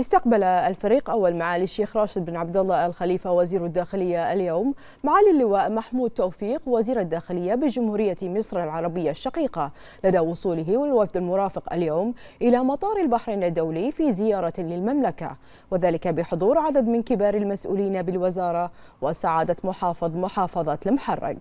استقبل الفريق أول معالي الشيخ راشد بن عبد الله الخليفة وزير الداخلية اليوم معالي اللواء محمود توفيق وزير الداخلية بجمهورية مصر العربية الشقيقة لدى وصوله والوفد المرافق اليوم إلى مطار البحرين الدولي في زيارة للمملكة وذلك بحضور عدد من كبار المسؤولين بالوزارة وسعادة محافظ محافظة المحرق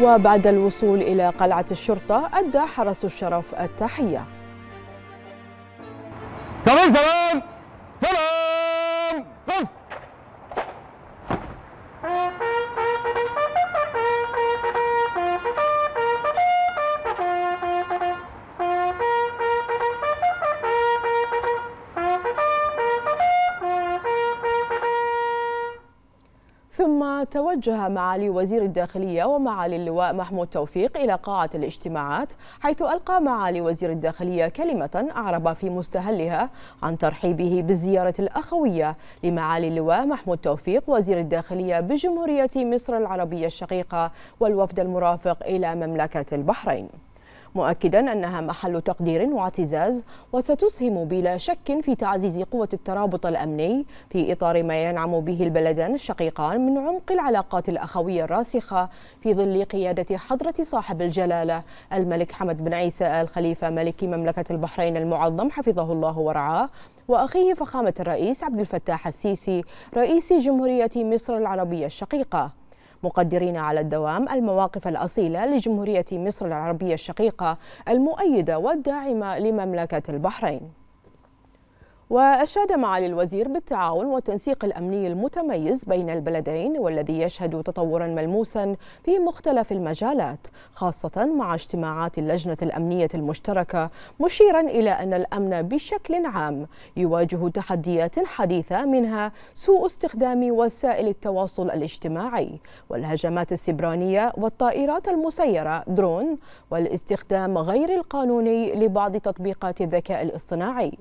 وبعد الوصول إلى قلعة الشرطة أدى حرس الشرف التحية تمام تمام تمام ثم توجه معالي وزير الداخلية ومعالي اللواء محمود توفيق إلى قاعة الاجتماعات حيث ألقى معالي وزير الداخلية كلمة أعرب في مستهلها عن ترحيبه بالزيارة الأخوية لمعالي اللواء محمود توفيق وزير الداخلية بجمهورية مصر العربية الشقيقة والوفد المرافق إلى مملكة البحرين مؤكدا أنها محل تقدير واعتزاز وستسهم بلا شك في تعزيز قوة الترابط الأمني في إطار ما ينعم به البلدان الشقيقان من عمق العلاقات الأخوية الراسخة في ظل قيادة حضرة صاحب الجلالة الملك حمد بن عيسى آل خليفة ملك مملكة البحرين المعظم حفظه الله ورعاه وأخيه فخامة الرئيس عبد الفتاح السيسي رئيس جمهورية مصر العربية الشقيقة مقدرين على الدوام المواقف الأصيلة لجمهورية مصر العربية الشقيقة المؤيدة والداعمة لمملكة البحرين وأشاد معالي الوزير بالتعاون والتنسيق الأمني المتميز بين البلدين والذي يشهد تطورا ملموسا في مختلف المجالات خاصة مع اجتماعات اللجنة الأمنية المشتركة مشيرا إلى أن الأمن بشكل عام يواجه تحديات حديثة منها سوء استخدام وسائل التواصل الاجتماعي والهجمات السبرانية والطائرات المسيرة درون والاستخدام غير القانوني لبعض تطبيقات الذكاء الاصطناعي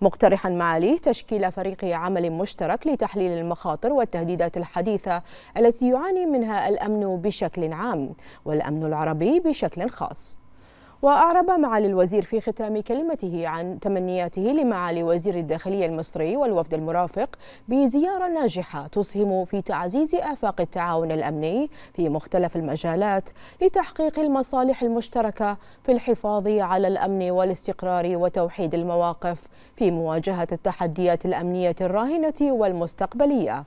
مقترحا معاليه تشكيل فريق عمل مشترك لتحليل المخاطر والتهديدات الحديثة التي يعاني منها الأمن بشكل عام والأمن العربي بشكل خاص وأعرب معالي الوزير في ختام كلمته عن تمنياته لمعالي وزير الداخلية المصري والوفد المرافق بزيارة ناجحة تسهم في تعزيز آفاق التعاون الأمني في مختلف المجالات لتحقيق المصالح المشتركة في الحفاظ على الأمن والاستقرار وتوحيد المواقف في مواجهة التحديات الأمنية الراهنة والمستقبلية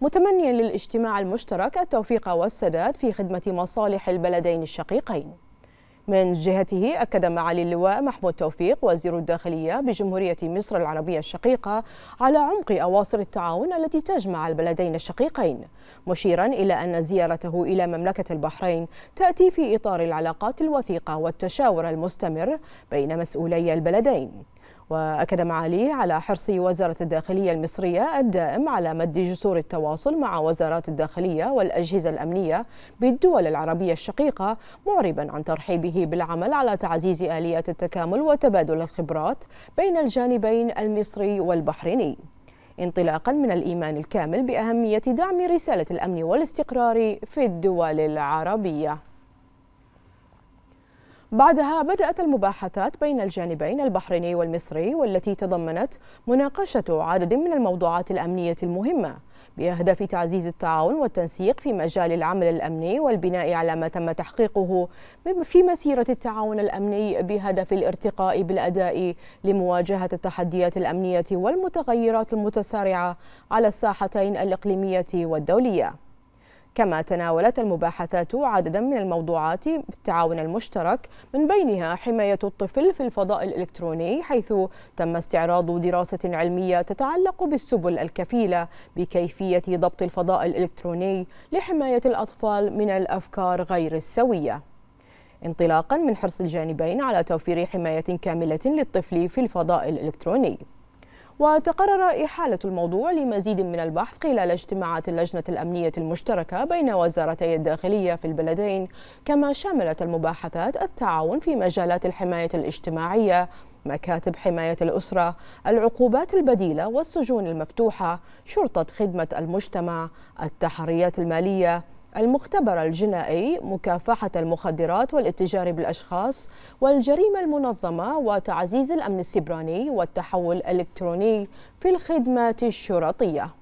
متمنيا للاجتماع المشترك التوفيق والسداد في خدمة مصالح البلدين الشقيقين من جهته أكد معالي اللواء محمود توفيق وزير الداخلية بجمهورية مصر العربية الشقيقة على عمق أواصر التعاون التي تجمع البلدين الشقيقين مشيرا إلى أن زيارته إلى مملكة البحرين تأتي في إطار العلاقات الوثيقة والتشاور المستمر بين مسؤولي البلدين وأكد معاليه على حرص وزارة الداخلية المصرية الدائم على مد جسور التواصل مع وزارات الداخلية والأجهزة الأمنية بالدول العربية الشقيقة معربا عن ترحيبه بالعمل على تعزيز آليات التكامل وتبادل الخبرات بين الجانبين المصري والبحريني انطلاقا من الإيمان الكامل بأهمية دعم رسالة الأمن والاستقرار في الدول العربية بعدها بدأت المباحثات بين الجانبين البحريني والمصري والتي تضمنت مناقشة عدد من الموضوعات الأمنية المهمة بهدف تعزيز التعاون والتنسيق في مجال العمل الأمني والبناء على ما تم تحقيقه في مسيرة التعاون الأمني بهدف الارتقاء بالأداء لمواجهة التحديات الأمنية والمتغيرات المتسارعة على الساحتين الإقليمية والدولية كما تناولت المباحثات عددا من الموضوعات بالتعاون المشترك من بينها حماية الطفل في الفضاء الإلكتروني حيث تم استعراض دراسة علمية تتعلق بالسبل الكفيلة بكيفية ضبط الفضاء الإلكتروني لحماية الأطفال من الأفكار غير السوية انطلاقا من حرص الجانبين على توفير حماية كاملة للطفل في الفضاء الإلكتروني وتقرر إحالة الموضوع لمزيد من البحث خلال اجتماعات اللجنة الأمنية المشتركة بين وزارتي الداخلية في البلدين كما شملت المباحثات التعاون في مجالات الحماية الاجتماعية مكاتب حماية الأسرة، العقوبات البديلة والسجون المفتوحة، شرطة خدمة المجتمع، التحريات المالية، المختبر الجنائي مكافحة المخدرات والاتجار بالأشخاص والجريمة المنظمة وتعزيز الأمن السبراني والتحول الإلكتروني في الخدمات الشرطية